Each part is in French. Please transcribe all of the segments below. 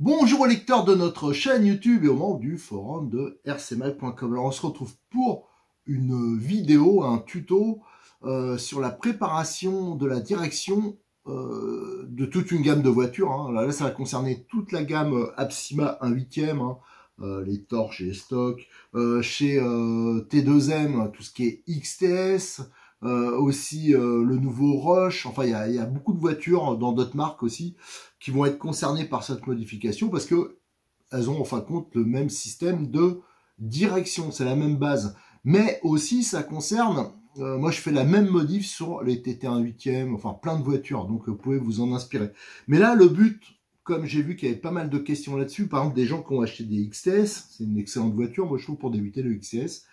Bonjour aux lecteurs de notre chaîne YouTube et au membres du forum de rcmac.com. Alors on se retrouve pour une vidéo, un tuto euh, sur la préparation de la direction euh, de toute une gamme de voitures. Hein. Là, ça va concerner toute la gamme Absima 1 8 les torches et les stocks, euh, chez T2M, tout ce qui est XTS, euh, aussi euh, le nouveau Roche, Enfin, il y a, beaucoup de voitures dans d'autres marques aussi qui vont être concernées par cette modification parce que elles ont en fin de compte le même système de direction, c'est la même base. Mais aussi, ça concerne, euh, moi je fais la même modif sur les TT1 8e, enfin plein de voitures, donc vous pouvez vous en inspirer. Mais là, le but, comme j'ai vu qu'il y avait pas mal de questions là-dessus, par exemple des gens qui ont acheté des XTS, c'est une excellente voiture, moi je trouve, pour débuter le XTS.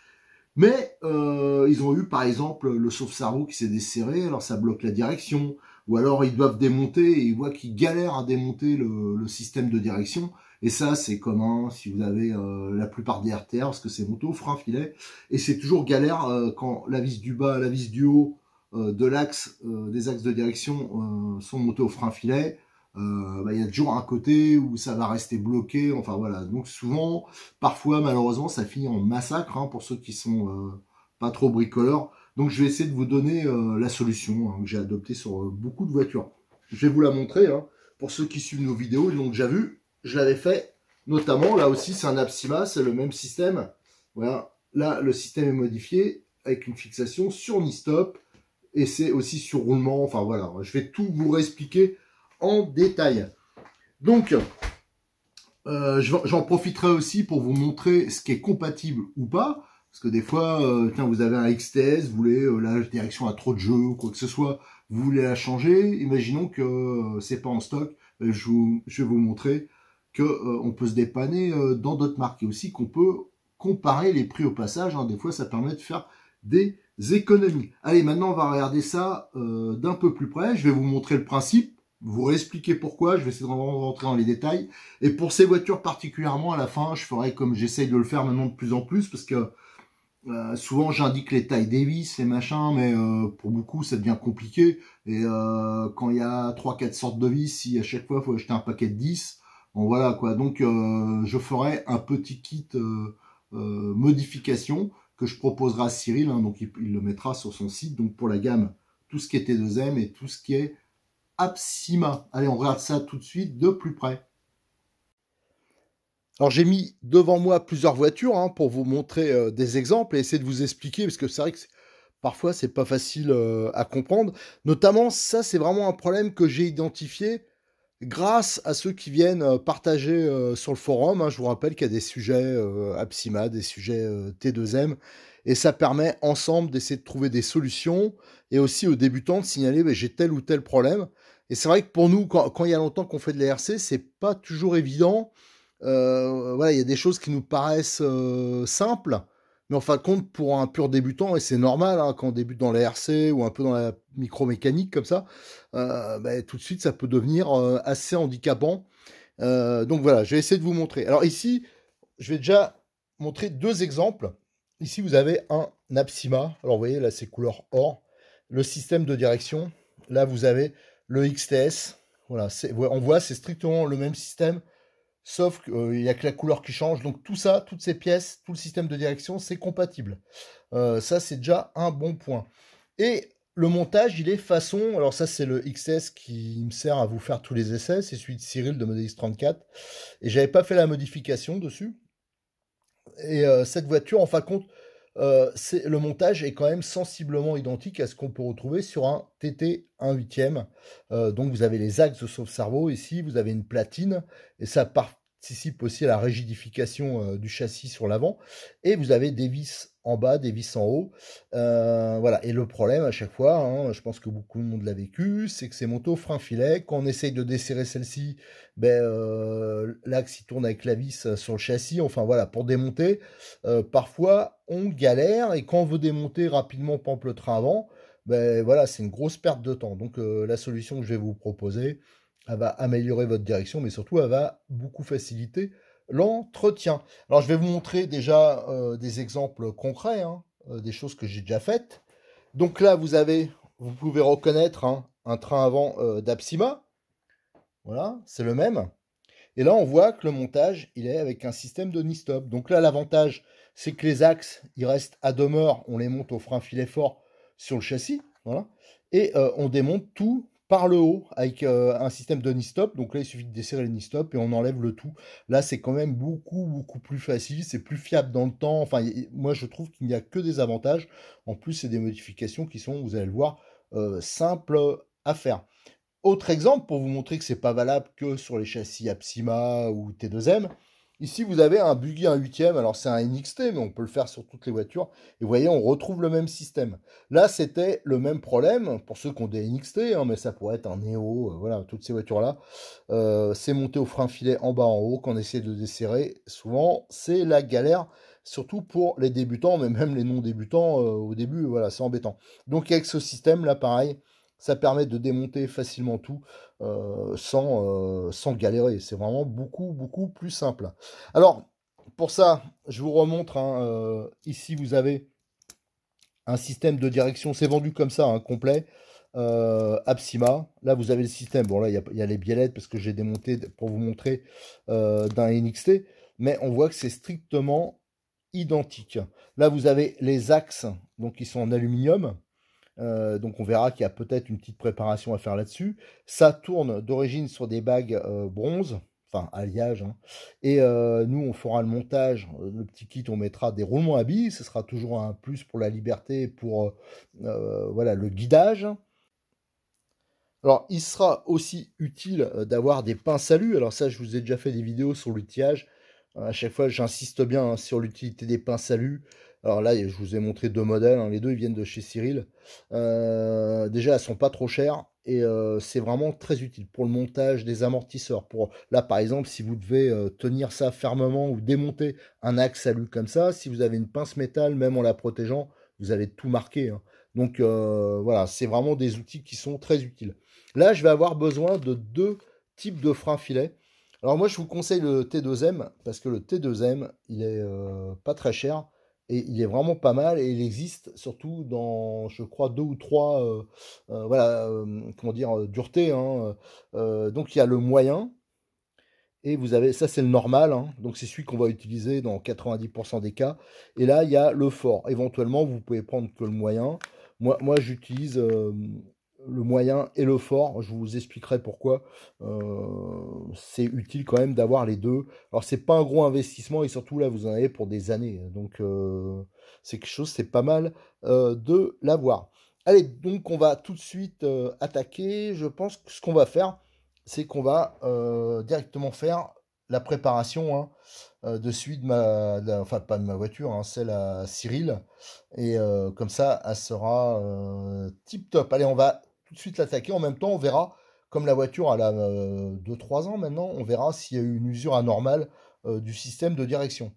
Mais euh, ils ont eu par exemple le sauve sarou qui s'est desserré, alors ça bloque la direction, ou alors ils doivent démonter et ils voient qu'ils galèrent à démonter le, système de direction. Et ça, c'est commun si vous avez euh, la plupart des RTR, parce que c'est moto, frein, filet. Et c'est toujours galère euh, quand la vis du bas, la vis du haut de l'axe, des axes de direction sont montés au frein filet. Euh, bah, il y a toujours un côté où ça va rester bloqué. Enfin voilà, donc souvent, parfois malheureusement, ça finit en massacre hein, pour ceux qui sont euh, pas trop bricoleurs. Donc je vais essayer de vous donner euh, la solution hein, que j'ai adoptée sur beaucoup de voitures. Je vais vous la montrer. Hein. Pour ceux qui suivent nos vidéos, ils l'ont déjà vu. Je l'avais fait. Notamment, là aussi, c'est un Apsima, c'est le même système. Voilà. Là, le système est modifié avec une fixation sur e-stop Et c'est aussi sur roulement. Enfin voilà, je vais tout vous réexpliquer détail. Donc, euh, j'en profiterai aussi pour vous montrer ce qui est compatible ou pas. Parce que des fois, euh, tiens, vous avez un XTS, vous voulez euh, la direction à trop de jeux ou quoi que ce soit, vous voulez la changer. Imaginons que c'est pas en stock. Je, vous, je, vais vous montrer que on peut se dépanner dans d'autres marques et aussi qu'on peut comparer les prix au passage. Hein. Des fois, ça permet de faire des économies. Allez, maintenant, on va regarder ça d'un peu plus près. Je vais vous montrer le principe vous expliquer pourquoi, je vais essayer de rentrer dans les détails. Et pour ces voitures particulièrement, à la fin, je ferai comme j'essaye de le faire maintenant de plus en plus, parce que euh, souvent j'indique les tailles des vis, les machins, mais euh, pour beaucoup ça devient compliqué. Et euh, quand il y a 3-4 sortes de vis, si à chaque fois il faut acheter un paquet de 10, bon voilà quoi. Donc je ferai un petit kit modification que je proposerai à Cyril, hein. donc il, il, le mettra sur son site, donc pour la gamme, tout ce qui est T2M et tout ce qui est Absima, Allez, on regarde ça tout de suite de plus près. Alors j'ai mis devant moi plusieurs voitures hein, pour vous montrer euh, des exemples et essayer de vous expliquer, parce que c'est vrai que parfois c'est pas facile euh, à comprendre. Notamment, ça c'est vraiment un problème que j'ai identifié grâce à ceux qui viennent euh, partager sur le forum. Hein. Je vous rappelle qu'il y a des sujets Apsima, des sujets T2M, et ça permet ensemble d'essayer de trouver des solutions et aussi aux débutants de signaler bah, j'ai tel ou tel problème. Et c'est vrai que pour nous, quand, il y a longtemps qu'on fait de ce c'est pas toujours évident. Euh, voilà, il y a des choses qui nous paraissent euh, simples, mais en fin de compte, pour un pur débutant, et c'est normal hein, quand on débute dans l'ARC ou un peu dans la micromécanique comme ça, euh, bah, tout de suite ça peut devenir assez handicapant. donc voilà, je vais essayer de vous montrer. Alors ici, je vais déjà montrer deux exemples. Ici, vous avez un Napsima. Alors vous voyez là, c'est couleur or. Le système de direction. Là, vous avez le XTS. Voilà, on voit, c'est strictement le même système, sauf qu'il euh, n'y a que la couleur qui change. Donc tout ça, toutes ces pièces, tout le système de direction, c'est compatible. Euh, ça, c'est déjà un bon point. Et le montage, il est façon. Alors ça, c'est le XS qui me sert à vous faire tous les essais. C'est celui de Cyril de x 34. Et n'avais pas fait la modification dessus. Et euh, cette voiture, en fin de compte, euh, le montage est quand même sensiblement identique à ce qu'on peut retrouver sur un TT 1 8 Euh, donc vous avez les axes de sauve-cerveau ici, vous avez une platine, et ça part participe aussi à la rigidification euh, du châssis sur l'avant. Et vous avez des vis en bas, des vis en haut. Euh, voilà. Et le problème à chaque fois, hein, je pense que beaucoup de monde l'a vécu, c'est que ces motos frein filet, quand on essaye de desserrer celle-ci, ben, euh, l'axe il tourne avec la vis sur le châssis. Enfin voilà, pour démonter, parfois on galère et quand on veut démonter rapidement, pompe le train avant, ben voilà, c'est une grosse perte de temps. Donc la solution que je vais vous proposer, elle va améliorer votre direction, mais surtout, elle va beaucoup faciliter l'entretien. Alors, je vais vous montrer déjà euh, des exemples concrets, hein, euh, des choses que j'ai déjà faites. Donc là, vous avez, vous pouvez reconnaître hein, un train avant euh, d'Apsima. Voilà, c'est le même. Et là, on voit que le montage, il est avec un système de ni-stop. Donc là, l'avantage, c'est que les axes, ils restent à demeure. On les monte au frein filet fort sur le châssis. Voilà. Et on démonte tout par le haut avec euh, un système de stop Donc là, il suffit de desserrer les stop et on enlève le tout. Là, c'est quand même beaucoup, beaucoup plus facile. C'est plus fiable dans le temps. Enfin, moi, je trouve qu'il n'y a que des avantages. En plus, c'est des modifications qui sont, vous allez le voir, euh, simples à faire. Autre exemple, pour vous montrer que c'est pas valable que sur les châssis Apsima ou T2M, Ici, vous avez un buggy, un huitième. Alors, c'est un NXT, mais on peut le faire sur toutes les voitures. Et vous voyez, on retrouve le même système. Là, c'était le même problème pour ceux qui ont des NXT, hein, mais ça pourrait être un Neo, euh, voilà, toutes ces voitures-là. Euh, c'est monté au frein-filet en bas, en haut, qu'on essaie de desserrer. Souvent, c'est la galère, surtout pour les débutants, mais même les non-débutants euh, au début, voilà, c'est embêtant. Donc, avec ce système-là, pareil, ça permet de démonter facilement tout euh, sans, euh, sans galérer. C'est vraiment beaucoup, beaucoup plus simple. Alors, pour ça, je vous remontre. Hein, euh, ici, vous avez un système de direction. C'est vendu comme ça, hein, complet. Absima. Là, vous avez le système. Bon, là, il y, a les biellettes parce que j'ai démonté pour vous montrer d'un NXT. Mais on voit que c'est strictement identique. Là, vous avez les axes donc qui sont en aluminium. Euh, donc on verra qu'il y a peut-être une petite préparation à faire là-dessus. Ça tourne d'origine sur des bagues euh, bronze, enfin alliage. Hein. Et euh, nous, on fera le montage, le petit kit, on mettra des roulements à billes. Ce sera toujours un plus pour la liberté, pour voilà le guidage. Alors, il sera aussi utile d'avoir des pins saluts. Alors ça, je vous ai déjà fait des vidéos sur l'outillage. À chaque fois, j'insiste bien hein, sur l'utilité des pins saluts. Alors là, je vous ai montré deux modèles. Hein. Les deux, ils viennent de chez Cyril. Euh, déjà, elles sont pas trop chères et euh, c'est vraiment très utile pour le montage des amortisseurs. Pour là, par exemple, si vous devez euh, tenir ça fermement ou démonter un axe à comme ça, si vous avez une pince métal, même en la protégeant, vous allez tout marquer. Hein. Donc voilà, c'est vraiment des outils qui sont très utiles. Là, je vais avoir besoin de deux types de freins filets. Alors moi, je vous conseille le T2M parce que le T2M, il est pas très cher et il est vraiment pas mal et il existe surtout dans, je crois, deux ou trois, euh, euh, voilà, euh, comment dire, dureté. Hein, donc il y a le moyen et vous avez, ça c'est le normal, hein, donc c'est celui qu'on va utiliser dans 90% des cas. Et là il y a le fort. Éventuellement vous pouvez prendre que le moyen. Moi, moi j'utilise le moyen et le fort. Je vous expliquerai pourquoi euh, c'est utile quand même d'avoir les deux. Alors c'est pas un gros investissement et surtout là vous en avez pour des années. Donc euh, c'est quelque chose, c'est pas mal euh, de l'avoir. Allez, donc on va tout de suite attaquer. Je pense que ce qu'on va faire, c'est qu'on va directement faire la préparation hein, de suite de ma, enfin pas de ma voiture, hein, celle à Cyril. Et comme ça, elle sera tip top. Allez, on va suite l'attaquer. En même temps, on verra, comme la voiture à la 2-3 ans maintenant, on verra s'il y a eu une usure anormale euh, du système de direction.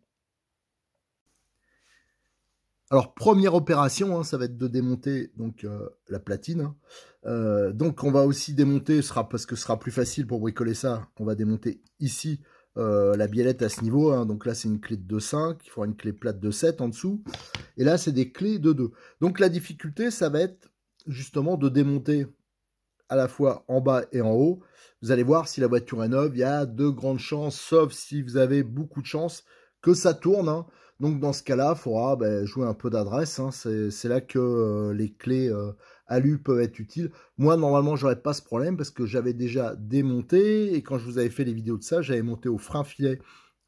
Alors première opération, hein, ça va être de démonter donc euh, la platine. Hein. Euh, donc on va aussi démonter, ce sera parce que ce sera plus facile pour bricoler ça, on va démonter ici la biellette à ce niveau. Hein. Donc là c'est une clé de 2-5. il faudra une clé plate de 7 en dessous. Et là c'est des clés de 2. Donc la difficulté ça va être justement de démonter à la fois en bas et en haut. Vous allez voir si la voiture est neuve, il y a de grandes chances, sauf si vous avez beaucoup de chance, que ça tourne. Hein. Donc dans ce cas-là, il faudra ben, jouer un peu d'adresse. Hein. C'est là que euh, les clés euh, à peuvent être utiles. Moi, normalement, j'aurais pas ce problème parce que j'avais déjà démonté. Et quand je vous avais fait les vidéos de ça, j'avais monté au frein filet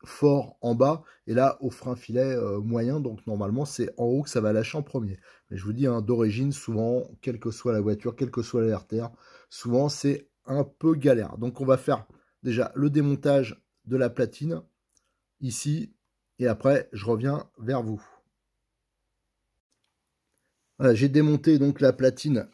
fort en bas et là au frein filet euh, moyen. Donc normalement, c'est en haut que ça va lâcher en premier. Mais je vous dis, hein, d'origine, souvent, quelle que soit la voiture, quelle que soit l'artère, souvent c'est un peu galère. Donc on va faire déjà le démontage de la platine ici, et après je reviens vers vous. Voilà, j'ai démonté donc la platine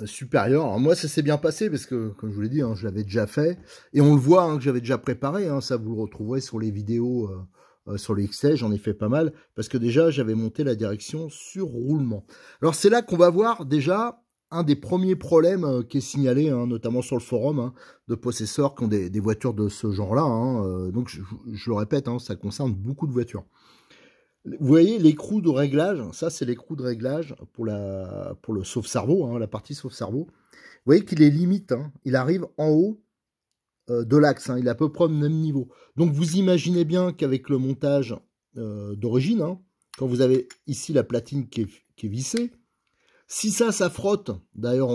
euh, supérieure. moi, ça s'est bien passé parce que, comme je vous l'ai dit, hein, je l'avais déjà fait. Et on le voit hein, que j'avais déjà préparé. ça, vous le retrouverez sur les vidéos euh, euh, sur le j'en ai fait pas mal, parce que déjà, j'avais monté la direction sur roulement. Alors, c'est là qu'on va voir déjà un des premiers problèmes euh, qui est signalé, hein, notamment sur le forum, hein, de possesseurs qui ont des, voitures de ce genre-là. Hein. Euh, donc, je, le répète, ça concerne beaucoup de voitures. Vous voyez l'écrou de réglage, ça c'est l'écrou de réglage pour, pour le sauve-cerveau, la partie sauve-cerveau. Vous voyez qu'il est limite, il arrive en haut euh, de l'axe. Hein. il est à peu près au même niveau. Donc vous imaginez bien qu'avec le montage euh, d'origine, hein, quand vous avez ici la platine qui est, vissée, si ça, ça frotte, d'ailleurs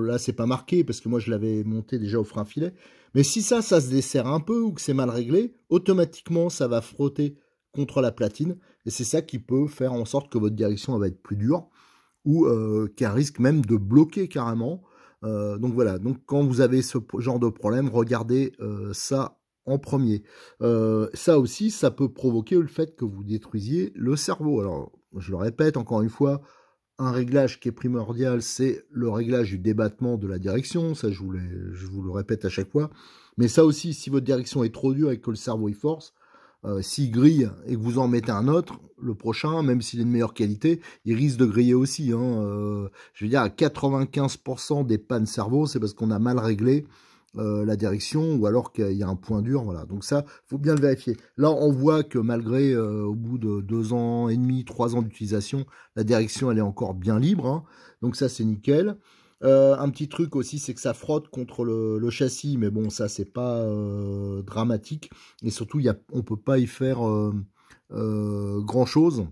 là c'est pas marqué parce que moi je l'avais monté déjà au frein filet, mais si ça, ça se desserre un peu ou que c'est mal réglé, automatiquement ça va frotter contre la platine et c'est ça qui peut faire en sorte que votre direction va être plus dure ou euh, qu'elle risque même de bloquer carrément euh, donc voilà, donc quand vous avez ce genre de problème, regardez euh, ça en premier. Euh, ça aussi, ça peut provoquer le fait que vous détruisiez le cerveau. Alors, je le répète encore une fois, un réglage qui est primordial, c'est le réglage du débattement de la direction. Ça, je je vous le répète à chaque fois. Mais ça aussi, si votre direction est trop dure et que le cerveau y force, euh, s'il grille et que vous en mettez un autre, le prochain, même s'il est de meilleure qualité, il risque de griller aussi. Hein. Euh, je veux dire, à 95% des pannes cerveau, c'est parce qu'on a mal réglé euh, la direction ou alors qu'il y a un point dur. Voilà. Donc ça, faut bien le vérifier. Là, on voit que malgré, au bout de deux ans et demi, trois ans d'utilisation, la direction, elle est encore bien libre. Hein. Donc ça, c'est nickel. Euh, un petit truc aussi, c'est que ça frotte contre le, châssis, mais bon, ça, c'est pas euh, dramatique. Et surtout, on ne peut pas y faire euh, grand-chose.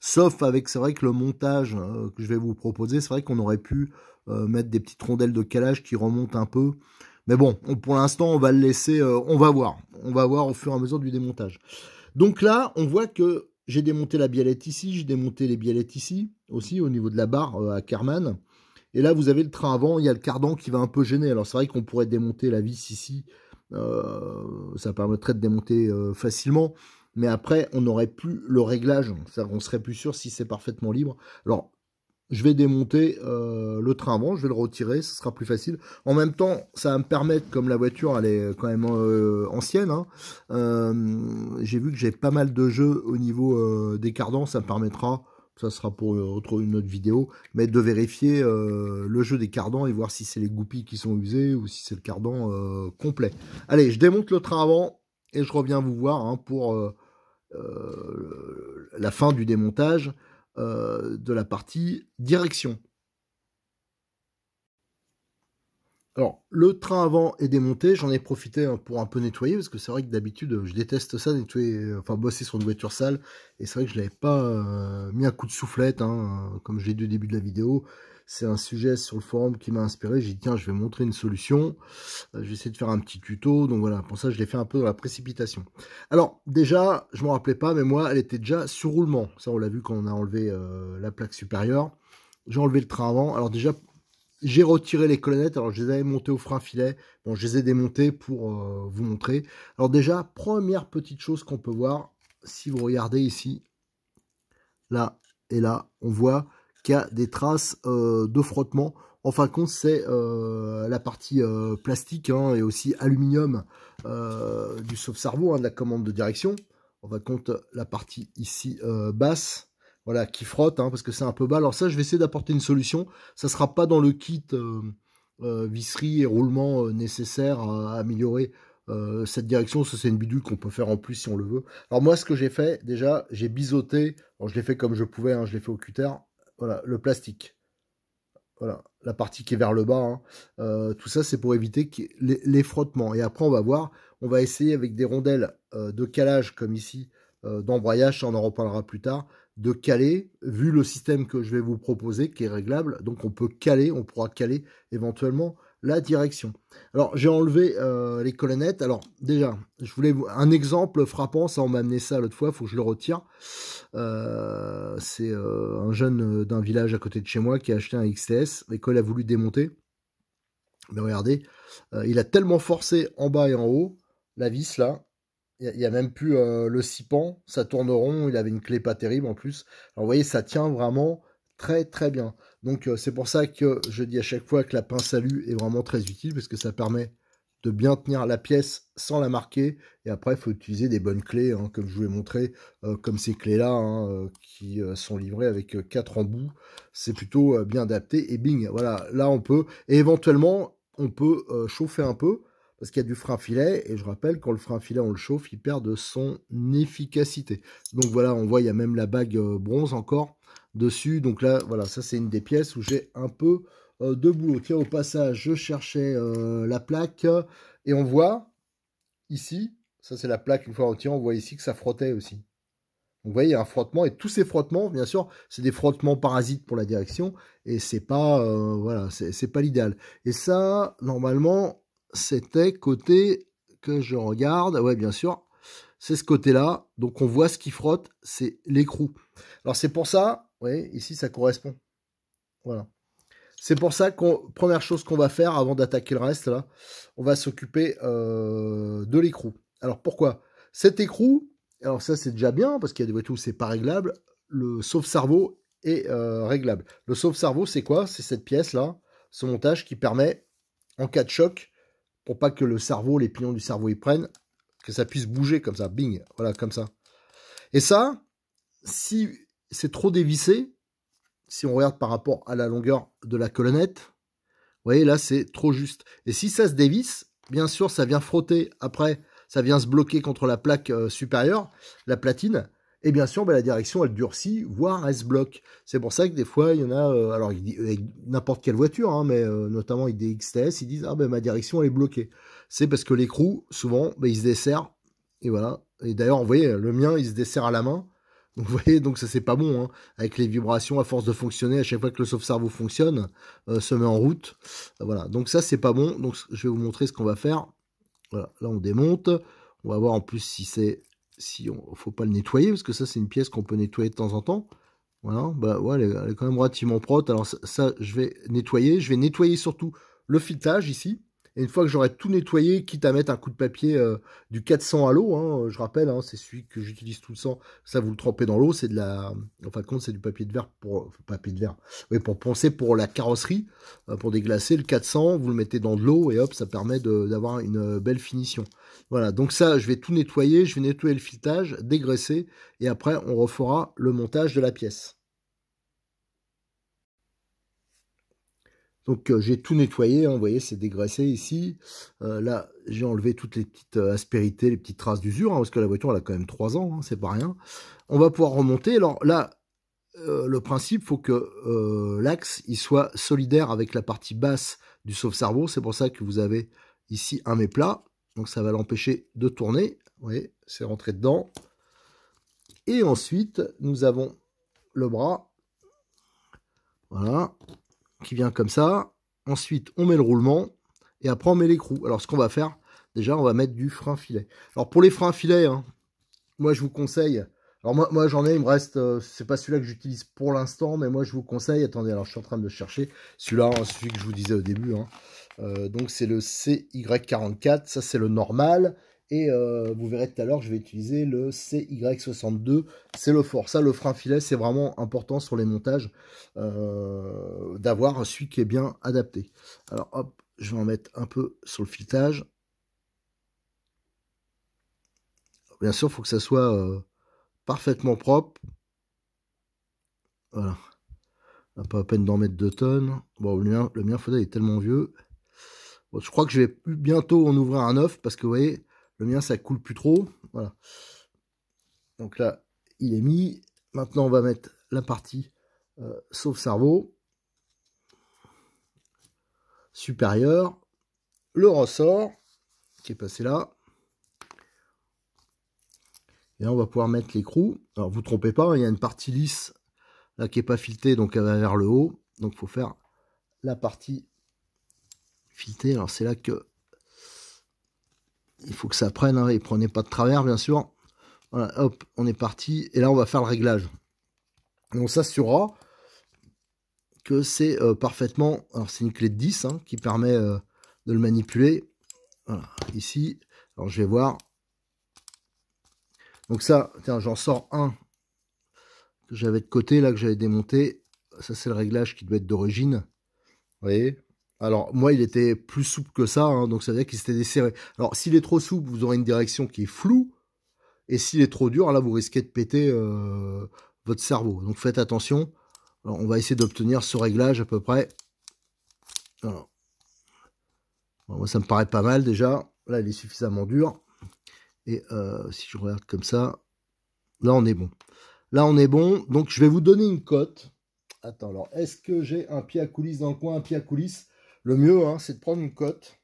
Sauf avec, c'est vrai que le montage que je vais vous proposer, c'est vrai qu'on aurait pu mettre des petites rondelles de calage qui remontent un peu. Mais bon, pour l'instant, on va le laisser, on va voir. On va voir au fur et à mesure du démontage. Donc là, on voit que j'ai démonté la biellette ici, j'ai démonté les biellettes ici, aussi au niveau de la barre à Kerman. Et là, vous avez le train avant, il y a le cardan qui va un peu gêner. Alors c'est vrai qu'on pourrait démonter la vis ici, euh, ça permettrait de démonter euh, facilement. Mais après, on n'aurait plus le réglage, On serait plus sûr si c'est parfaitement libre. Alors, je vais démonter euh, le train avant, je vais le retirer, ce sera plus facile. En même temps, ça va me permettre, comme la voiture elle est quand même ancienne, hein, j'ai vu que j'ai pas mal de jeux au niveau des cardans, ça me permettra ça sera pour euh, une autre vidéo, mais de vérifier euh, le jeu des cardans et voir si c'est les goupilles qui sont usées ou si c'est le cardan euh, complet. Allez, je démonte le train avant et je reviens vous voir hein, pour la fin du démontage de la partie direction. Alors, le train avant est démonté, j'en ai profité hein, pour un peu nettoyer, parce que c'est vrai que d'habitude, euh, je déteste ça, nettoyer, euh, enfin bosser sur une voiture sale, et c'est vrai que je l'avais pas euh, mis un coup de soufflette, comme hein, comme j'ai dit au début de la vidéo, c'est un sujet sur le forum qui m'a inspiré, j'ai dit tiens, je vais montrer une solution, je vais essayer de faire un petit tuto, donc voilà, pour ça je l'ai fait un peu dans la précipitation. Alors, déjà, je m'en rappelais pas, mais moi, elle était déjà sur roulement, ça on l'a vu quand on a enlevé la plaque supérieure, j'ai enlevé le train avant, alors déjà, j'ai retiré les colonnettes, alors je les avais montées au frein filet. Bon, je les ai démontées pour euh, vous montrer. Alors déjà, première petite chose qu'on peut voir, si vous regardez ici, là et là, on voit qu'il y a des traces euh, de frottement. En fin de compte, c'est euh, la partie plastique hein, et aussi aluminium du sauve-cerveau, hein, de la commande de direction. On va de compte, la partie ici basse voilà, qui frotte, hein, parce que c'est un peu bas. Alors ça, je vais essayer d'apporter une solution. Ça ne sera pas dans le kit euh, euh, visserie et roulement euh, nécessaire à, améliorer cette direction. Ça, c'est une bidule qu'on peut faire en plus si on le veut. Alors moi, ce que j'ai fait, déjà, j'ai biseauté. je l'ai fait comme je pouvais, hein, je l'ai fait au cutter. Voilà, le plastique. Voilà, la partie qui est vers le bas. Hein. tout ça, c'est pour éviter les, frottements. Et après, on va voir, on va essayer avec des rondelles de calage comme ici, d'embrayage, on en reparlera plus tard, de caler, vu le système que je vais vous proposer, qui est réglable. Donc on peut caler, on pourra caler éventuellement la direction. Alors j'ai enlevé euh, les colonnettes. Alors déjà, je voulais vous... un exemple frappant, ça on m'a amené ça l'autre fois, il faut que je le retire. Euh, c'est euh, un jeune d'un village à côté de chez moi qui a acheté un XTS, l'école a voulu démonter. Mais regardez, il a tellement forcé en bas et en haut, la vis là, il n'y a, même plus euh, le sipan, ça tourne rond, il avait une clé pas terrible en plus. Alors vous voyez, ça tient vraiment très très bien. Donc euh, c'est pour ça que je dis à chaque fois que la pince à est vraiment très utile parce que ça permet de bien tenir la pièce sans la marquer. Et après, il faut utiliser des bonnes clés, hein, comme je vous ai montré, euh, comme ces clés-là, hein, qui sont livrées avec quatre embouts. C'est plutôt bien adapté. Et bing, voilà, là on peut. Et éventuellement, on peut chauffer un peu parce qu'il y a du frein-filet, et je rappelle, quand le frein-filet, on le chauffe, il perd de son efficacité. Donc voilà, on voit, il y a même la bague euh, bronze encore dessus. Donc là, voilà, ça c'est une des pièces où j'ai un peu euh, de boulot. Tiens, au passage, je cherchais euh, la plaque, et on voit ici, ça c'est la plaque une fois retirée, on voit ici que ça frottait aussi. vous voyez, il y a un frottement, et tous ces frottements, bien sûr, c'est des frottements parasites pour la direction, et c'est pas, voilà, c'est pas l'idéal. Et ça, normalement, c'était côté que je regarde. Ouais, bien sûr. C'est ce côté-là. Donc on voit ce qui frotte, c'est l'écrou. Alors c'est pour ça, oui ici ça correspond. Voilà. C'est pour ça qu'on première chose qu'on va faire avant d'attaquer le reste là, on va s'occuper euh, de l'écrou. Alors pourquoi Cet écrou, alors ça c'est déjà bien parce qu'il y a des voitures où c'est pas réglable. Le sauve-cerveau est euh, réglable. Le sauve-cerveau c'est quoi C'est cette pièce là, ce montage qui permet en cas de choc pour pas que le cerveau, les pignons du cerveau y prennent, que ça puisse bouger comme ça, bing, voilà, comme ça. Et ça, si c'est trop dévissé, si on regarde par rapport à la longueur de la colonnette, vous voyez là c'est trop juste. Et si ça se dévisse, bien sûr ça vient frotter après, ça vient se bloquer contre la plaque euh, supérieure, la platine, et bien sûr, bah, la direction, elle durcit, voire elle se bloque. C'est pour ça que des fois, il y en a, euh, alors n'importe quelle voiture, hein, mais euh, notamment avec des XTS, ils disent ah ben ma direction elle est bloquée. C'est parce que l'écrou, souvent, ben, il se dessert et voilà. Et d'ailleurs, vous voyez, le mien, il se dessert à la main. Donc vous voyez, donc ça c'est pas bon. Hein. Avec les vibrations, à force de fonctionner, à chaque fois que le sauve-cerveau fonctionne, euh, se met en route. Voilà. Donc ça c'est pas bon. Donc je vais vous montrer ce qu'on va faire. Voilà. Là on démonte. On va voir en plus si c'est si on faut pas le nettoyer parce que ça c'est une pièce qu'on peut nettoyer de temps en temps voilà bah ouais elle est, quand même relativement propre alors ça, je vais nettoyer je vais nettoyer surtout le filetage ici et une fois que j'aurai tout nettoyé, quitte à mettre un coup de papier euh, du 400 à l'eau, hein, je rappelle, hein, c'est celui que j'utilise tout le temps. Ça, vous le trempez dans l'eau, c'est de la. En fin de compte, c'est du papier de verre pour. papier de verre. Oui, pour poncer pour la carrosserie, euh, pour déglacer. Le 400, vous le mettez dans de l'eau et hop, ça permet d'avoir une euh, belle finition. Voilà, donc ça, je vais tout nettoyer. Je vais nettoyer le filetage, dégraisser et après, on refera le montage de la pièce. Donc euh, j'ai tout nettoyé, hein, vous voyez, c'est dégraissé ici. Euh, là, j'ai enlevé toutes les petites euh, aspérités, les petites traces d'usure, hein, parce que la voiture, elle a quand même 3 ans, hein, c'est pas rien. On va pouvoir remonter. Alors là, le principe, faut que l'axe, il soit solidaire avec la partie basse du sauve-cerveau. C'est pour ça que vous avez ici un méplat. Donc ça va l'empêcher de tourner. Vous voyez, c'est rentré dedans. Et ensuite, nous avons le bras. Voilà qui vient comme ça. Ensuite, on met le roulement et après on met l'écrou. Alors ce qu'on va faire, déjà on va mettre du frein filet. Alors pour les freins filet, hein, moi je vous conseille. Alors moi, moi j'en ai, il me reste, euh, c'est pas celui-là que j'utilise pour l'instant, mais moi je vous conseille. Attendez, alors je suis en train de chercher celui-là, hein, celui que je vous disais au début. Hein. Euh, donc c'est le CY44, ça c'est le normal. Et euh, vous verrez tout à l'heure, je vais utiliser le CY62. C'est le fort. Ça, le frein filet, c'est vraiment important sur les montages euh, d'avoir celui qui est bien adapté. Alors hop, je vais en mettre un peu sur le filetage. Bien sûr, faut que ça soit euh, parfaitement propre. Voilà. a pas à peine d'en mettre deux tonnes. Bon, le mien, le mien est tellement vieux. je crois que je vais bientôt en ouvrir un neuf parce que vous voyez, le mien, ça coule plus trop. Voilà. Donc là, il est mis. Maintenant, on va mettre la partie euh, sauf cerveau supérieur Le ressort qui est passé là. Et on va pouvoir mettre l'écrou. Alors, vous trompez pas, hein, il y a une partie lisse là qui n'est pas filetée, donc elle va vers le haut. Donc, il faut faire la partie filetée. Alors, c'est là que il faut que ça prenne, Il hein, et prenez pas de travers bien sûr. Voilà, hop, on est parti, et là on va faire le réglage. on s'assurera que c'est euh, parfaitement, alors c'est une clé de 10 hein, qui permet euh, de le manipuler. Voilà, ici, alors je vais voir. Donc ça, tiens, j'en sors un que j'avais de côté, là, que j'avais démonté. Ça, c'est le réglage qui doit être d'origine. Vous voyez alors moi, il était plus souple que ça, hein, donc ça veut dire qu'il s'était desserré. Alors s'il est trop souple, vous aurez une direction qui est floue, et s'il est trop dur, là, vous risquez de péter euh, votre cerveau. Donc faites attention. Alors, on va essayer d'obtenir ce réglage à peu près. moi, ça me paraît pas mal déjà. Là, il est suffisamment dur. Et euh, si je regarde comme ça, là, on est bon. Là, on est bon. Donc, je vais vous donner une cote. Attends, alors, est-ce que j'ai un pied à coulisses dans le coin, un pied à coulisses le mieux, hein, c'est de prendre une cote.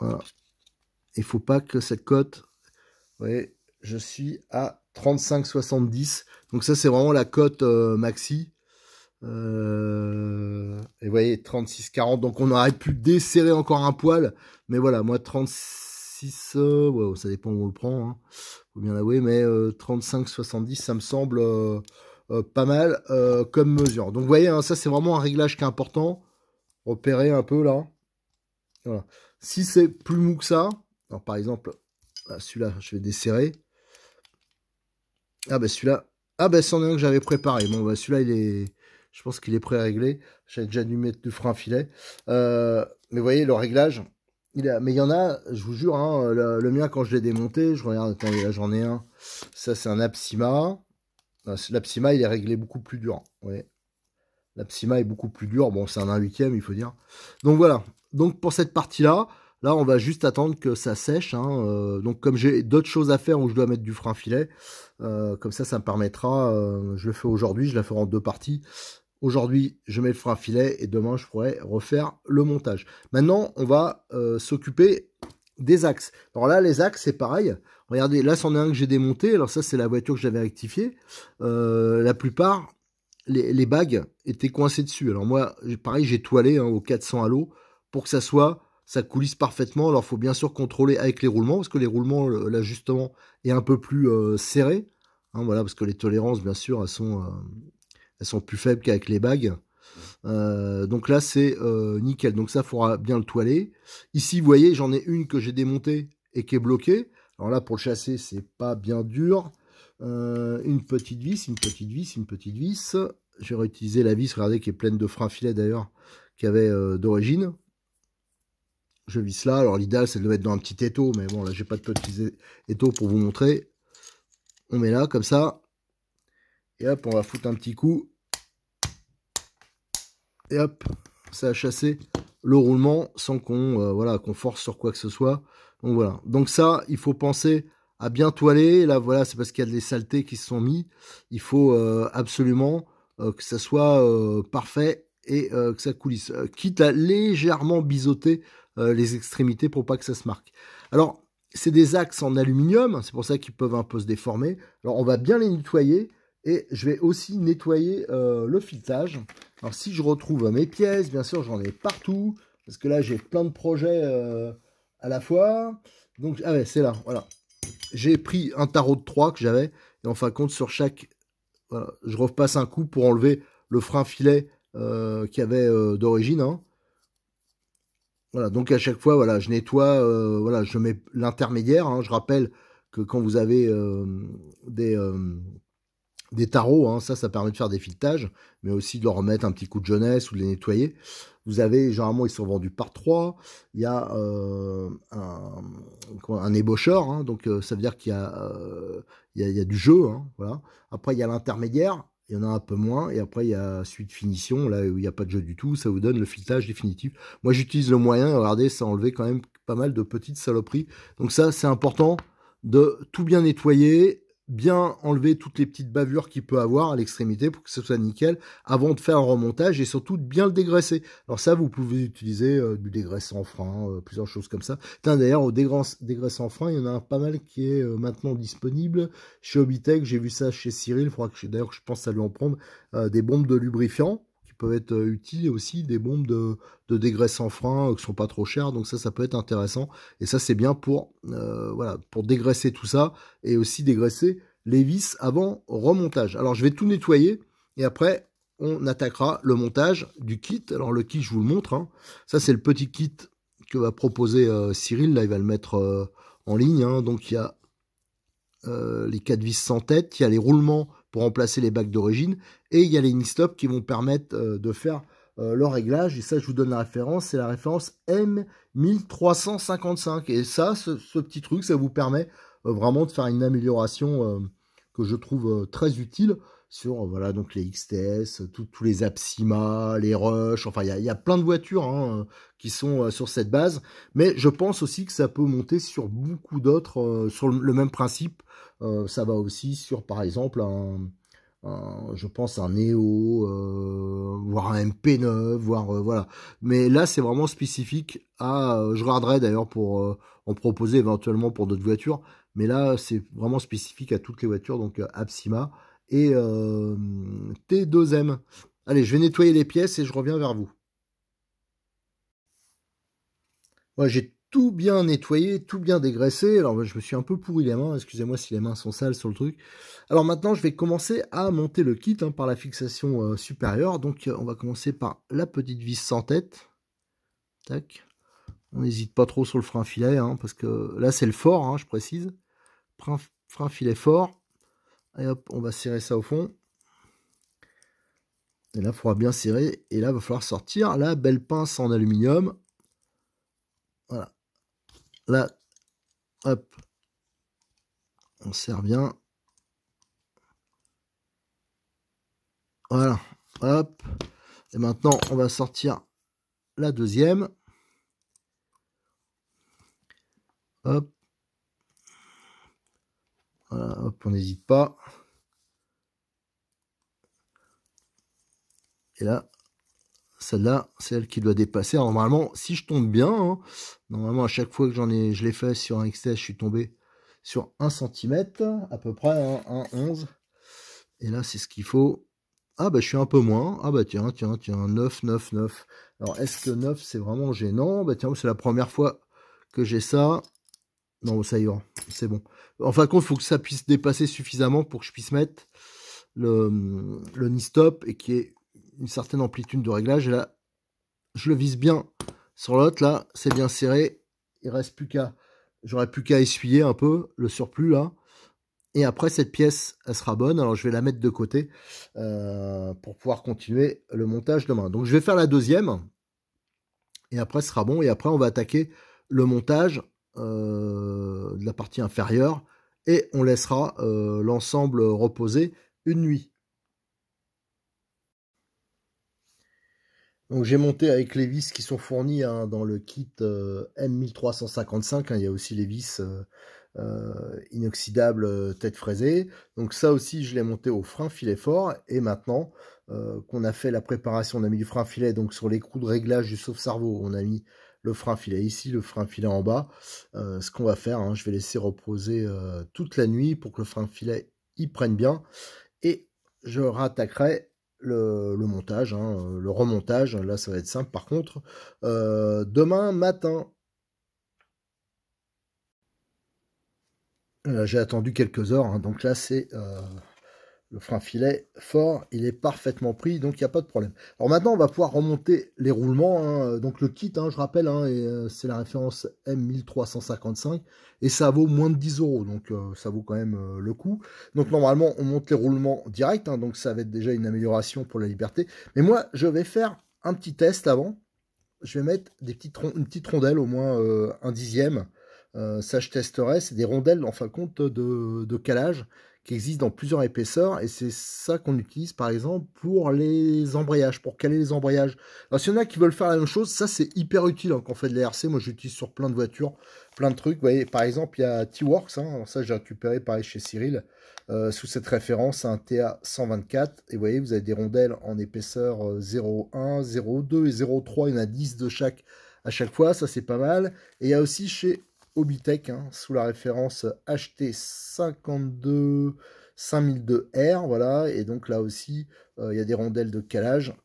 Voilà. Il faut pas que cette cote... Vous voyez, je suis à 35,70. Donc ça, c'est vraiment la cote euh, maxi. Euh, et vous voyez, 36,40. Donc on aurait pu desserrer encore un poil. Mais voilà, moi, 36... Euh, ça dépend où on le prend. Il hein. Faut bien l'avouer. Mais 35,70, ça me semble euh, pas mal euh, comme mesure. Donc vous voyez, hein, ça c'est vraiment un réglage qui est important. Repérer un peu là. Si c'est plus mou que ça, par exemple, ah, celui-là, je vais desserrer. Ah ben celui-là, ah ben c'en est un que j'avais préparé. Bon ben, celui-là, il est, je pense qu'il est pré-réglé. J'avais déjà dû mettre du frein filet. Euh, mais vous voyez, le réglage, il a... mais il y en a, je vous jure, hein, le, mien quand je l'ai démonté, je regarde, attendez, là j'en ai un. Ça c'est un Apsima. Ah, la Psyma, il est réglé beaucoup plus dur. La Psyma est beaucoup plus dur. Bon, c'est un 1 huitième, il faut dire. Donc voilà. Donc pour cette partie-là, là, on va juste attendre que ça sèche. Hein, euh, donc comme j'ai d'autres choses à faire où je dois mettre du frein filet, euh, comme ça, ça me permettra, euh, je le fais aujourd'hui, je la ferai en deux parties. Aujourd'hui, je mets le frein filet et demain, je pourrai refaire le montage. Maintenant, on va s'occuper des axes. Alors là, les axes, c'est pareil. Regardez, là, c'en est un que j'ai démonté. Alors ça, c'est la voiture que j'avais rectifiée. Euh, la plupart, les, bagues étaient coincées dessus. Alors moi, pareil, j'ai toilé hein, au 400 à l'eau pour que ça soit, ça coulisse parfaitement. Alors il faut bien sûr contrôler avec les roulements, parce que les roulements, l'ajustement est un peu plus euh, serré. Hein, voilà, parce que les tolérances, bien sûr, elles sont, euh, sont plus faibles qu'avec les bagues. donc là, c'est nickel. Donc ça, faudra bien le toiler. Ici, vous voyez, j'en ai une que j'ai démontée et qui est bloquée. Alors là, pour le chasser, c'est pas bien dur. Euh, une petite vis, une petite vis, une petite vis. J'ai réutilisé la vis, regardez, qui est pleine de freins filets d'ailleurs, qui avait euh, d'origine. Je visse là. Alors l'idéal, c'est de le mettre dans un petit étau, mais bon, là, j'ai pas de petits étau pour vous montrer. On met là, comme ça. Et hop, on va foutre un petit coup. Et hop, ça a chassé le roulement sans qu'on euh, voilà, qu'on force sur quoi que ce soit. Donc voilà. Donc ça, il faut penser à bien toiler. Là, voilà, c'est parce qu'il y a des saletés qui se sont mis. Il faut euh, absolument euh, que ça soit euh, parfait et que ça coulisse. quitte à légèrement biseauter les extrémités pour pas que ça se marque. Alors, c'est des axes en aluminium. C'est pour ça qu'ils peuvent un peu se déformer. Alors, on va bien les nettoyer. Et je vais aussi nettoyer le filetage. Alors, si je retrouve mes pièces, bien sûr, j'en ai partout. Parce que là, j'ai plein de projets à la fois. Donc, ah c'est là, voilà. J'ai pris un tarot de 3 que j'avais, et en fin de compte, sur chaque. Voilà, je repasse un coup pour enlever le frein filet qui euh, qu'il y avait euh, d'origine. Hein. Voilà, donc à chaque fois, voilà, je nettoie, euh, voilà, je mets l'intermédiaire. Hein. Je rappelle que quand vous avez des, des tarots, hein, ça, ça permet de faire des filetages, mais aussi de leur remettre un petit coup de jeunesse ou de les nettoyer. Vous avez, généralement, ils sont vendus par trois. Il y a euh, un, ébaucheur, hein. donc euh, ça veut dire qu'il y, a, euh, y du jeu. Hein, voilà. Après, il y a l'intermédiaire, il y en a un peu moins. Et après, il y a suite finition, là où il n'y a pas de jeu du tout. Ça vous donne le filetage définitif. Moi, j'utilise le moyen, regardez, ça a quand même pas mal de petites saloperies. Donc ça, c'est important de tout bien nettoyer bien enlever toutes les petites bavures qu'il peut avoir à l'extrémité pour que ce soit nickel avant de faire un remontage et surtout bien le dégraisser. Alors ça, vous pouvez utiliser euh, du dégraissant frein, euh, plusieurs choses comme ça. D'ailleurs, au dégraissant frein, il y en a pas mal qui est euh, maintenant disponible chez Obitech. J'ai vu ça chez Cyril. Il que d'ailleurs je pense à lui en prendre des bombes de lubrifiant être euh, utiles aussi des bombes de, de dégraisse sans frein euh, qui sont pas trop chères. Donc ça, ça peut être intéressant. Et ça, c'est bien pour, euh, voilà, pour dégraisser tout ça et aussi dégraisser les vis avant remontage. Alors je vais tout nettoyer et après on attaquera le montage du kit. Alors le kit, je vous le montre. Hein. Ça, c'est le petit kit que va proposer Cyril. Là, il va le mettre en ligne. Hein. Donc il y a les quatre vis sans tête, il y a les roulements pour remplacer les bacs d'origine. Et il y a les in-stop qui vont permettre euh, de faire le euh, leur réglage. Et ça, je vous donne la référence, c'est la référence M1355. Et ça, ce, petit truc, ça vous permet euh, vraiment de faire une amélioration que je trouve très utile sur euh, voilà donc les XTS, euh, tous les Apsima, les Rush, enfin il y a, plein de voitures hein, euh, qui sont sur cette base, mais je pense aussi que ça peut monter sur beaucoup d'autres sur le, même principe. ça va aussi sur par exemple un, je pense un Neo, voire un MP9, voire voilà. Mais là c'est vraiment spécifique à. je regarderai d'ailleurs pour en proposer éventuellement pour d'autres voitures, mais là c'est vraiment spécifique à toutes les voitures donc Absima et euh, T2M. Allez, je vais nettoyer les pièces et je reviens vers vous. Ouais, j'ai tout bien nettoyé, tout bien dégraissé. Alors, je me suis un peu pourri les mains. Excusez-moi si les mains sont sales sur le truc. Alors maintenant, je vais commencer à monter le kit hein, par la fixation euh, supérieure. Donc, euh, on va commencer par la petite vis sans tête. Tac. On n'hésite pas trop sur le frein filet, hein, parce que là, c'est le fort, hein, je précise. frein filet fort. Et hop, on va serrer ça au fond. Et là, il faudra bien serrer. Et là, il va falloir sortir la belle pince en aluminium. Voilà. Là, hop. On serre bien. Voilà. Hop. Et maintenant, on va sortir la deuxième. Hop on n'hésite pas. Et là, celle-là, c'est elle qui doit dépasser. normalement, si je tombe bien, hein, normalement à chaque fois que j'en ai, je l'ai fait sur un XS, je suis tombé sur 1 cm, à peu près, hein, 1,11. Et là, c'est ce qu'il faut. Ah bah je suis un peu moins. Ah bah tiens, tiens, tiens, 9, 9, 9. Alors est-ce que 9 c'est vraiment gênant Bah tiens, c'est la première fois que j'ai ça. Non, ça ira, c'est bon. En fin de compte, il faut que ça puisse dépasser suffisamment pour que je puisse mettre le, le stop et qu'il y ait une certaine amplitude de réglage. Et là, je le vise bien sur l'autre, là, c'est bien serré. Il reste plus qu'à... J'aurais plus qu'à essuyer un peu le surplus, là. Et après, cette pièce, elle sera bonne. Alors, je vais la mettre de côté euh, pour pouvoir continuer le montage demain. Donc, je vais faire la deuxième. Et après, ce sera bon. Et après, on va attaquer le montage euh, la partie inférieure et on laissera euh, l'ensemble reposer une nuit. Donc j'ai monté avec les vis qui sont fournies hein, dans le kit euh, M1355. Hein. il y a aussi les vis euh, inoxydables tête fraisée. Donc ça aussi je l'ai monté au frein filet fort. Et maintenant qu'on a fait la préparation, on a mis du frein filet donc sur l'écrou de réglage du sauve cerveau on a mis le frein filet ici, le frein filet en bas. Euh, ce qu'on va faire, hein, je vais laisser reposer euh, toute la nuit pour que le frein filet y prenne bien. Et je rattaquerai le, montage, hein, euh, le remontage. Là, ça va être simple. Par contre, demain matin, j'ai attendu quelques heures. Hein, donc là, c'est le frein filet fort, il est parfaitement pris, donc il n'y a pas de problème. Alors maintenant, on va pouvoir remonter les roulements, hein. donc le kit, hein, je rappelle, hein, euh, c'est la référence M1355, et ça vaut moins de 10 euros, donc euh, ça vaut quand même euh, le coup. Donc normalement, on monte les roulements direct, donc ça va être déjà une amélioration pour la liberté. Mais moi, je vais faire un petit test avant, je vais mettre des petites une petite rondelle, au moins un dixième, ça je testerai, c'est des rondelles, en fin de compte, de calage, qui existe dans plusieurs épaisseurs, et c'est ça qu'on utilise par exemple pour les embrayages, pour caler les embrayages. Alors s'il y en a qui veulent faire la même chose, ça c'est hyper utile hein, quand on fait de l'ARC, moi j'utilise sur plein de voitures, plein de trucs. Vous voyez, par exemple, il y a T-Works, hein. ça j'ai récupéré pareil chez Cyril, euh, sous cette référence un TA124, et vous voyez, vous avez des rondelles en épaisseur 0,1, euh, 0,2 et 0,3, il y en a 10 de chaque à chaque fois, ça c'est pas mal. Et il y a aussi chez Obitec, hein, sous la référence HT52 5002R, voilà, et donc là aussi, euh, il y a des rondelles de calage,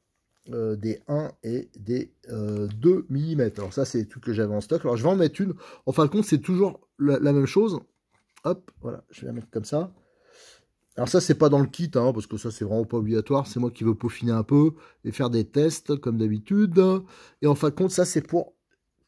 euh, des 1 et des 2 euh, mm. Alors ça, c'est tout que j'avais en stock. Alors je vais en mettre une. En fin de compte, c'est toujours la, même chose. Hop, voilà, je vais la mettre comme ça. Alors ça, c'est pas dans le kit, hein, parce que ça, c'est vraiment pas obligatoire. C'est moi qui veux peaufiner un peu et faire des tests, comme d'habitude. Et en fin de compte, ça, c'est pour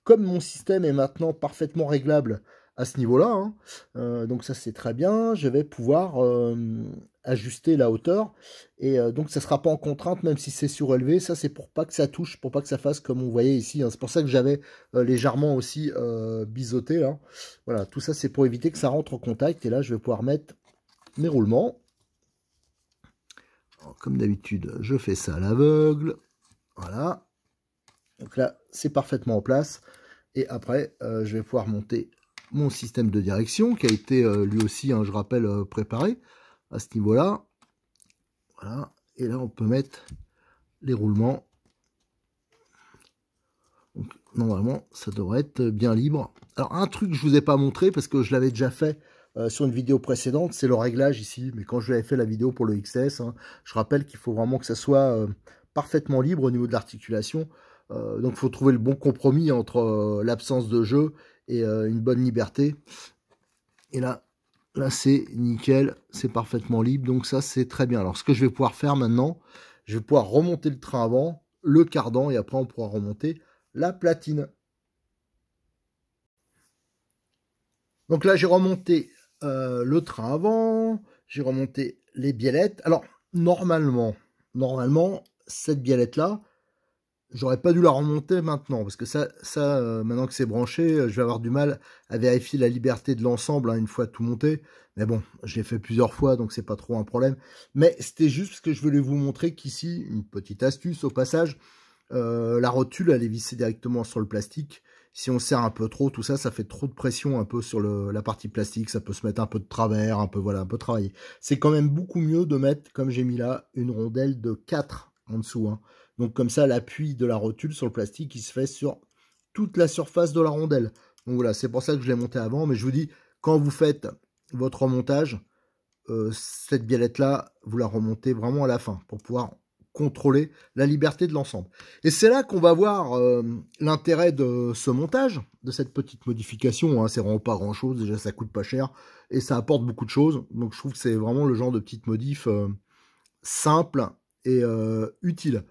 comme mon système est maintenant parfaitement réglable à ce niveau-là, hein, euh, donc ça c'est très bien, je vais pouvoir euh, ajuster la hauteur, et euh, donc ça ne sera pas en contrainte même si c'est surélevé, ça c'est pour pas que ça touche, pour pas que ça fasse comme on voyait ici, hein. c'est pour ça que j'avais légèrement aussi biseauté, là. Hein. voilà, tout ça c'est pour éviter que ça rentre en contact, et là je vais pouvoir mettre mes roulements, comme d'habitude je fais ça à l'aveugle, voilà, donc là c'est parfaitement en place, et après, euh, je vais pouvoir monter mon système de direction qui a été euh, lui aussi, hein, je rappelle, euh, préparé à ce niveau-là. Voilà. Et là, on peut mettre les roulements. Donc, normalement, ça devrait être bien libre. Alors, un truc que je vous ai pas montré parce que je l'avais déjà fait sur une vidéo précédente, c'est le réglage ici. Mais quand je l'avais fait la vidéo pour le XS, hein, je rappelle qu'il faut vraiment que ça soit parfaitement libre au niveau de l'articulation. Euh, donc il faut trouver le bon compromis entre euh, l'absence de jeu et euh, une bonne liberté. Et là, là c'est nickel, c'est parfaitement libre, donc ça c'est très bien. Alors ce que je vais pouvoir faire maintenant, je vais pouvoir remonter le train avant, le cardan, et après on pourra remonter la platine. Donc là j'ai remonté le train avant, j'ai remonté les biellettes. Alors normalement, normalement, cette biellette là, J'aurais pas dû la remonter maintenant, parce que ça, ça euh, maintenant que c'est branché, euh, je vais avoir du mal à vérifier la liberté de l'ensemble hein, une fois tout monté. Mais bon, je l'ai fait plusieurs fois, donc c'est pas trop un problème. Mais c'était juste parce que je voulais vous montrer qu'ici, une petite astuce au passage, euh, la rotule, elle est vissée directement sur le plastique. Si on serre un peu trop, tout ça, ça fait trop de pression un peu sur la partie plastique. Ça peut se mettre un peu de travers, un peu, voilà, un peu travailler. C'est quand même beaucoup mieux de mettre, comme j'ai mis là, une rondelle de 4 en dessous. Hein. Donc comme ça, l'appui de la rotule sur le plastique, il se fait sur toute la surface de la rondelle. Donc voilà, c'est pour ça que je l'ai monté avant. Mais je vous dis, quand vous faites votre montage, euh, cette biellette-là, vous la remontez vraiment à la fin pour pouvoir contrôler la liberté de l'ensemble. Et c'est là qu'on va voir euh, l'intérêt de ce montage, de cette petite modification. Hein. C'est vraiment pas grand-chose, déjà ça coûte pas cher et ça apporte beaucoup de choses. Donc je trouve que c'est vraiment le genre de petite modif euh, simple et utile.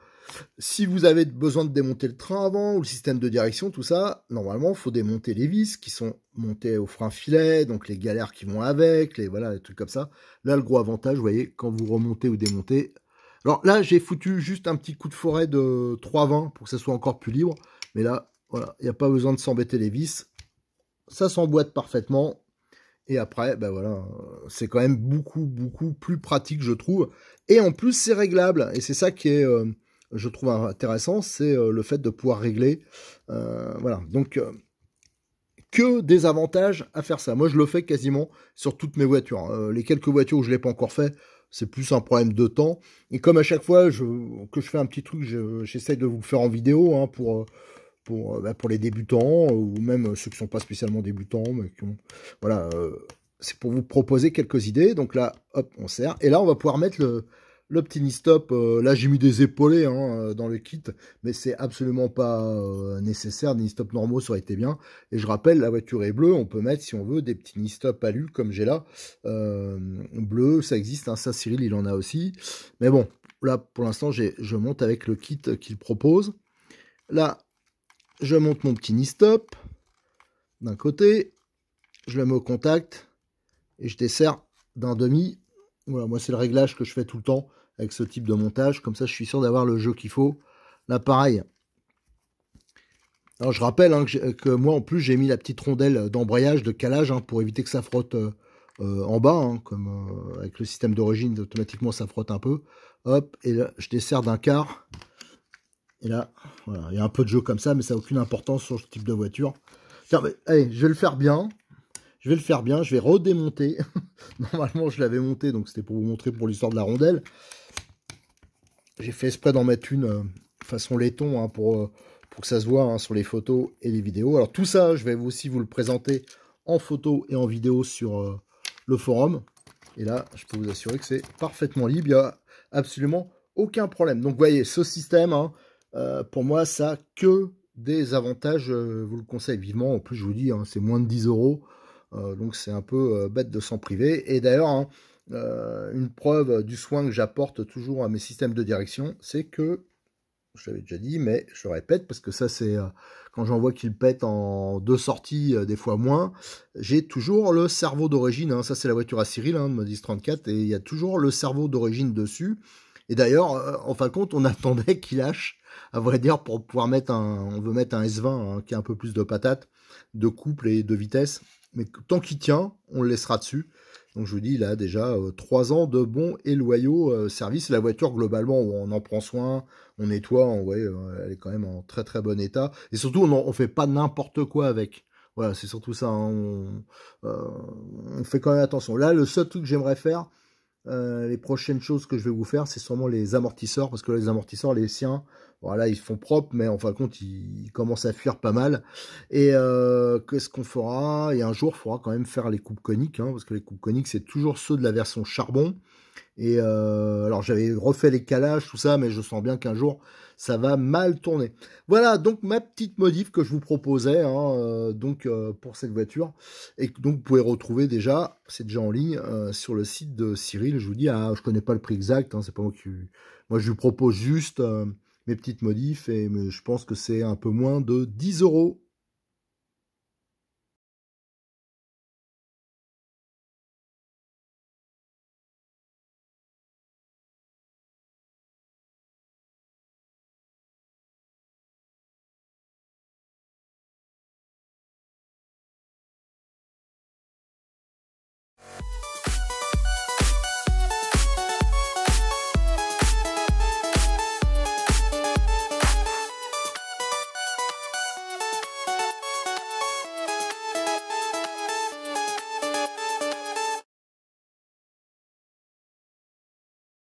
Si vous avez besoin de démonter le train avant ou le système de direction, tout ça, normalement, faut démonter les vis qui sont montées au frein filet, donc les galères qui vont avec, les voilà, les trucs comme ça. Là, le gros avantage, vous voyez, quand vous remontez ou démontez. Alors là, j'ai foutu juste un petit coup de forêt de 3,20 pour que ça soit encore plus libre. Mais là, voilà, il n'y a pas besoin de s'embêter les vis. Ça s'emboîte parfaitement. Et après, ben voilà, c'est quand même beaucoup, beaucoup plus pratique, je trouve. Et en plus, c'est réglable. Et c'est ça qui est, euh, je trouve intéressant, c'est euh, le fait de pouvoir régler. Euh, voilà. Donc, euh, que des avantages à faire ça. Moi, je le fais quasiment sur toutes mes voitures. Hein. les quelques voitures où je l'ai pas encore fait, c'est plus un problème de temps. Et comme à chaque fois que je fais un petit truc, j'essaye de vous le faire en vidéo hein, pour bah, pour les débutants ou même ceux qui sont pas spécialement débutants, mais qui ont, voilà, c'est pour vous proposer quelques idées. Donc là, hop, on sert. Et là, on va pouvoir mettre le le petit Nistop, là j'ai mis des épaulés hein, euh, dans le kit, mais c'est absolument pas euh, nécessaire. Des Nistop normaux, ça aurait été bien. Et je rappelle, la voiture est bleue, on peut mettre si on veut des petits Nistop alu, comme j'ai là. Euh, bleu, ça existe, hein, ça Cyril il en a aussi. Mais bon, là pour l'instant je monte avec le kit qu'il propose. Là, je monte mon petit Nistop d'un côté, je le mets au contact et je desserre d'un demi voilà, moi c'est le réglage que je fais tout le temps avec ce type de montage. Comme ça, je suis sûr d'avoir le jeu qu'il faut. Là, pareil. Alors, je rappelle hein, que, moi, en plus, j'ai mis la petite rondelle d'embrayage, de calage, hein, pour éviter que ça frotte euh, euh, en bas. Hein, comme euh, avec le système d'origine, automatiquement, ça frotte un peu. Hop, et là, je desserre d'un quart. Et là, voilà, il y a un peu de jeu comme ça, mais ça n'a aucune importance sur ce type de voiture. allez, je vais le faire bien. Je vais le faire bien, je vais redémonter. Normalement, je l'avais monté, donc c'était pour vous montrer pour l'histoire de la rondelle. J'ai fait exprès d'en mettre une euh, façon laiton hein, pour, euh, pour que ça se voit hein, sur les photos et les vidéos. Alors tout ça, je vais aussi vous le présenter en photo et en vidéo sur euh, le forum. Et là, je peux vous assurer que c'est parfaitement libre. Il n'y a absolument aucun problème. Donc, voyez, ce système, hein, pour moi, ça que des avantages. Je vous le conseille vivement. En plus, je vous dis, c'est moins de 10 euros. donc, c'est un peu bête de s'en priver. Et d'ailleurs, euh, une preuve du soin que j'apporte toujours à mes systèmes de direction, c'est que, je l'avais déjà dit, mais je le répète, parce que ça c'est, euh, quand j'en vois qu'il pète en deux sorties, euh, des fois moins, j'ai toujours le cerveau d'origine, hein. ça c'est la voiture à Cyril, hein, Modis 34, et il y a toujours le cerveau d'origine dessus. Et d'ailleurs, en fin de compte, on attendait qu'il lâche, à vrai dire, pour pouvoir mettre un, on veut mettre un S20 hein, qui a un peu plus de patate, de couple et de vitesse mais tant qu'il tient, on le laissera dessus. Donc je vous dis, il a déjà euh, trois ans de bons et loyaux euh, services. La voiture, globalement, on en prend soin, on nettoie, on, euh, elle est quand même en très très bon état. Et surtout, on ne fait pas n'importe quoi avec. Voilà, c'est surtout ça. Hein. on, on, fait quand même attention. Là, le seul truc que j'aimerais faire, euh, les prochaines choses que je vais vous faire, c'est sûrement les amortisseurs, parce que les amortisseurs, les siens, voilà, ils font propre, mais en fin de compte, ils, commencent à fuir pas mal. Et euh, qu'est-ce qu'on fera Et un jour, il faudra quand même faire les coupes coniques, hein, parce que les coupes coniques, c'est toujours ceux de la version charbon. Et euh, alors j'avais refait les calages, tout ça, mais je sens bien qu'un jour ça va mal tourner. Voilà donc ma petite modif que je vous proposais hein, euh, donc euh, pour cette voiture et donc vous pouvez retrouver déjà, c'est déjà en ligne sur le site de Cyril. Je vous dis, ah, je connais pas le prix exact, hein, c'est pas moi qui, moi je vous propose juste mes petites modifs et je pense que c'est un peu moins de 10 euros.